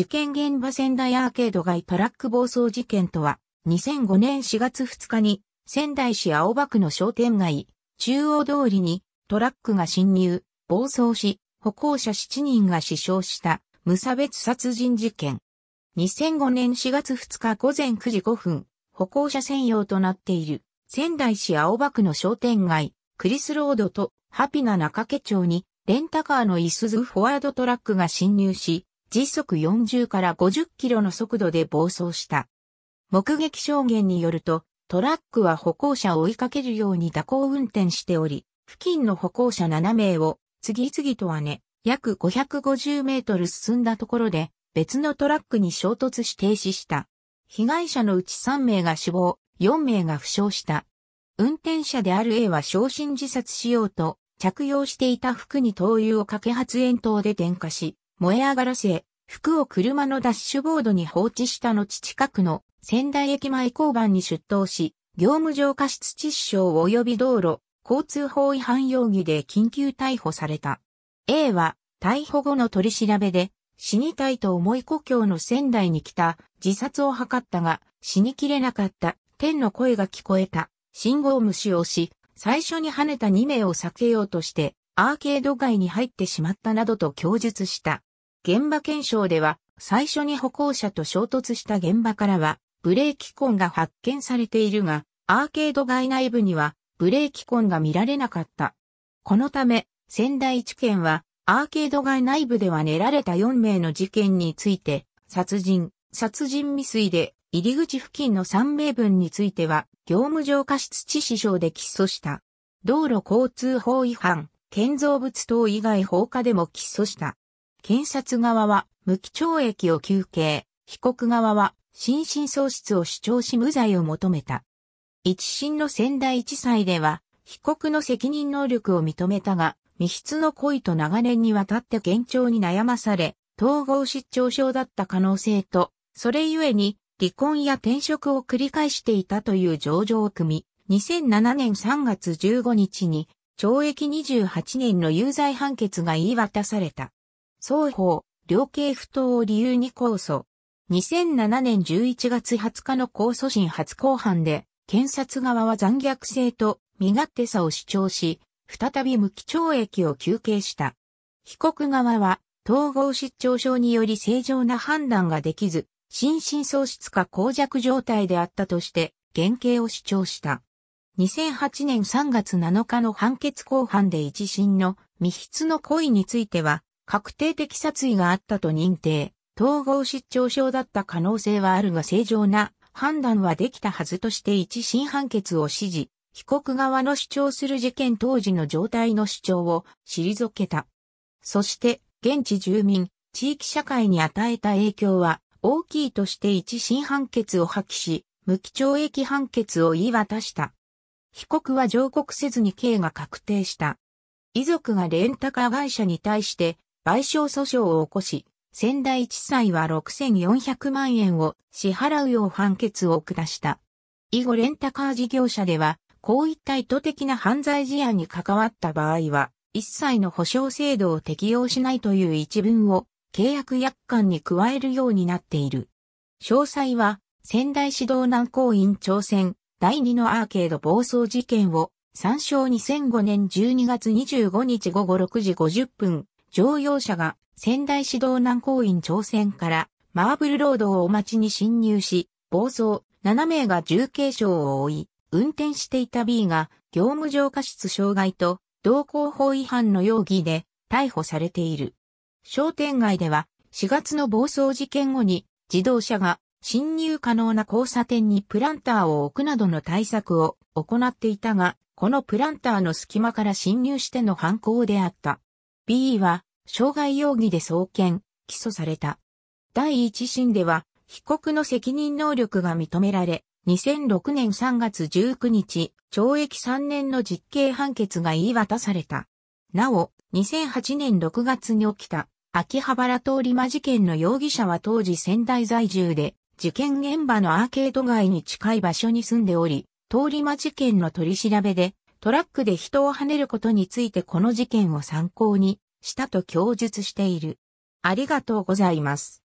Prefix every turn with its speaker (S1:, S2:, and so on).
S1: 事件現場仙台アーケード街トラック暴走事件とは、2005年4月2日に、仙台市青葉区の商店街、中央通りに、トラックが侵入、暴走し、歩行者7人が死傷した、無差別殺人事件。2005年4月2日午前9時5分、歩行者専用となっている、仙台市青葉区の商店街、クリスロードと、ハピナ中家町に、レンタカーのイスズフォワードトラックが侵入し、時速40から50キロの速度で暴走した。目撃証言によると、トラックは歩行者を追いかけるように蛇行運転しており、付近の歩行者7名を次々とはね、約550メートル進んだところで別のトラックに衝突し停止した。被害者のうち3名が死亡、4名が負傷した。運転者である A は昇進自殺しようと着用していた服に灯油をかけ発煙筒で点火し、燃え上がらせ、服を車のダッシュボードに放置した後近くの仙台駅前交番に出頭し、業務上過失致死傷及び道路、交通法違反容疑で緊急逮捕された。A は逮捕後の取り調べで、死にたいと思い故郷の仙台に来た、自殺を図ったが、死にきれなかった、天の声が聞こえた、信号無視をし、最初に跳ねた2名を避けようとして、アーケード街に入ってしまったなどと供述した。現場検証では、最初に歩行者と衝突した現場からは、ブレーキ痕が発見されているが、アーケード街内部には、ブレーキ痕が見られなかった。このため、仙台地検は、アーケード街内部では練られた4名の事件について、殺人、殺人未遂で、入り口付近の3名分については、業務上過失致死傷で起訴した。道路交通法違反、建造物等以外放火でも起訴した。検察側は無期懲役を求刑、被告側は心身喪失を主張し無罪を求めた。一審の仙台地裁では、被告の責任能力を認めたが、未必の故意と長年にわたって幻聴に悩まされ、統合失調症だった可能性と、それゆえに離婚や転職を繰り返していたという情状を組み、2007年3月15日に懲役28年の有罪判決が言い渡された。双方、量刑不当を理由に控訴。2007年11月20日の控訴審初公判で、検察側は残虐性と身勝手さを主張し、再び無期懲役を求刑した。被告側は、統合失調症により正常な判断ができず、心神喪失か膠弱状態であったとして、原刑を主張した。2008年3月7日の判決公判で一審の未筆の故意については、確定的殺意があったと認定、統合失調症だった可能性はあるが正常な判断はできたはずとして一審判決を指示、被告側の主張する事件当時の状態の主張を退けた。そして、現地住民、地域社会に与えた影響は大きいとして一審判決を破棄し、無期懲役判決を言い渡した。被告は上告せずに刑が確定した。遺族がレンタカー会社に対して賠償訴訟を起こし、仙台地裁は6400万円を支払うよう判決を下した。以後レンタカー事業者では、こういった意図的な犯罪事案に関わった場合は、一切の保障制度を適用しないという一文を契約約款に加えるようになっている。詳細は、仙台市道南公院朝鮮第2のアーケード暴走事件を参照2005年12月25日午後6時50分乗用車が仙台市道南公院朝鮮からマーブルロードをお待ちに侵入し、暴走、7名が重軽傷を負い、運転していた B が業務上過失傷害と道交法違反の容疑で逮捕されている。商店街では4月の暴走事件後に自動車が侵入可能な交差点にプランターを置くなどの対策を行っていたが、このプランターの隙間から侵入しての犯行であった。B は、傷害容疑で送検、起訴された。第一審では、被告の責任能力が認められ、2006年3月19日、懲役3年の実刑判決が言い渡された。なお、2008年6月に起きた、秋葉原通り魔事件の容疑者は当時仙台在住で、事件現場のアーケード街に近い場所に住んでおり、通り魔事件の取り調べで、トラックで人を跳ねることについてこの事件を参考にしたと供述している。ありがとうございます。